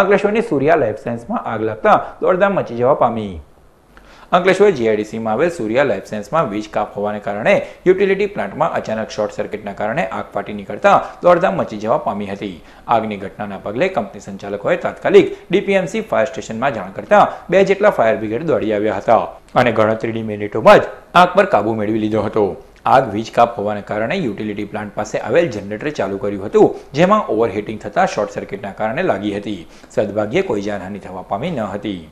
અંકલેશ્વરની સૂર્યા life સાયન્સમાં આગ લાગતા દોડધામ મચી જવા પામી અંકલેશ્વર જીઆઈડીસીમાં આવેલ સૂર્યા લાઈફ સાયન્સમાં વીજ કાપ હોવાને કારણે યુટિલિટી પ્લાન્ટમાં અચાનક શોર્ટ સર્કિટના કારણે આગ ફાટી નીકળતા દોડધામ મચી જવા પામી હતી આગની ઘટનાના પગલે કંપની સંચાલકોએ તાત્કાલિક ડીપીએમસી ફાયર સ્ટેશનમાં જાણ કરતા બે જેટલા ફાયર બ્રિગેડ દોડી આવ્યા હતા અને ગણતરીની મિનિટોમાં જ આગ પર કાબુ મેળવી લીધો હતો આગ વીજ કાપ હોવાને કારણે યુટિલિટી પ્લાન્ટ પાસે આવેલ જનરેટર ચાલુ કર્યું હતું જેમાં ઓવરહીટિંગ થતાં શોર્ટ સર્કિટના કારણે લાગી હતી સદભાગ્યે કોઈ જાનહાની થવા પામી ન હતી